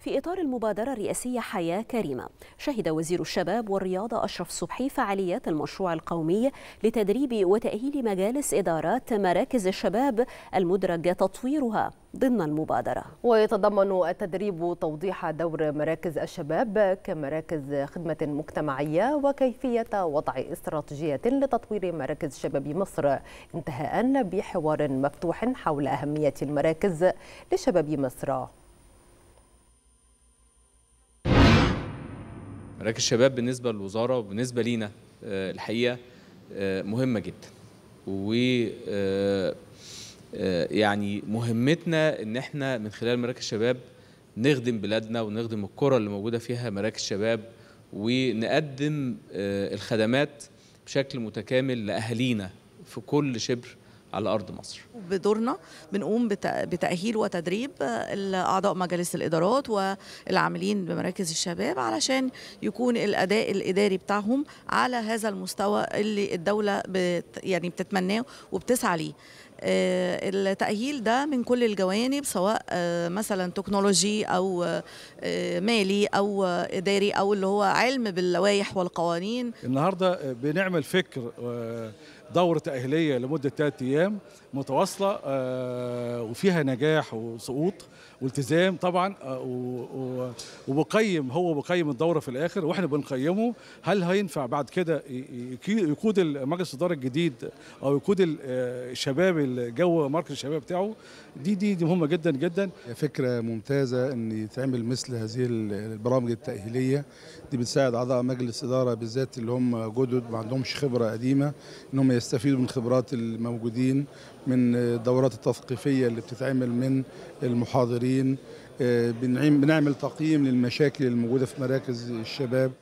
في إطار المبادرة الرئاسية حياة كريمة شهد وزير الشباب والرياضة أشرف صبحي فعاليات المشروع القومي لتدريب وتأهيل مجالس إدارات مراكز الشباب المدرج تطويرها ضمن المبادرة ويتضمن التدريب توضيح دور مراكز الشباب كمراكز خدمة مجتمعية وكيفية وضع استراتيجية لتطوير مراكز شباب مصر انتهاء بحوار مفتوح حول أهمية المراكز لشباب مصر مراكز الشباب بالنسبه للوزاره وبالنسبه لينا آه، الحقيقه آه، مهمه جدا و آه، يعني مهمتنا ان احنا من خلال مراكز الشباب نخدم بلادنا ونخدم الكره اللي موجوده فيها مراكز شباب ونقدم الخدمات بشكل متكامل لاهالينا في كل شبر على ارض مصر. بدورنا بنقوم بتاهيل وتدريب اعضاء مجالس الادارات والعاملين بمراكز الشباب علشان يكون الاداء الاداري بتاعهم على هذا المستوى اللي الدوله بت يعني بتتمناه وبتسعى ليه. آه، التأهيل ده من كل الجوانب سواء آه، مثلا تكنولوجي أو آه، مالي أو إداري أو اللي هو علم باللوائح والقوانين النهاردة بنعمل فكر دورة تأهيلية لمدة ثلاثة أيام متواصلة وفيها نجاح وسقوط والتزام طبعا وبقيم هو بقيم الدورة في الآخر وإحنا بنقيمه هل هينفع بعد كده يقود مجلس الإدارة الجديد أو يقود الشباب الجو مركز الشباب بتاعه دي دي, دي مهمه جدا جدا فكره ممتازه ان يتعمل مثل هذه البرامج التاهيليه دي بتساعد اعضاء مجلس اداره بالذات اللي هم جدد ما عندهمش خبره قديمه ان هم يستفيدوا من خبرات الموجودين من الدورات التثقيفيه اللي بتتعمل من المحاضرين آه، بنعمل تقييم للمشاكل الموجوده في مراكز الشباب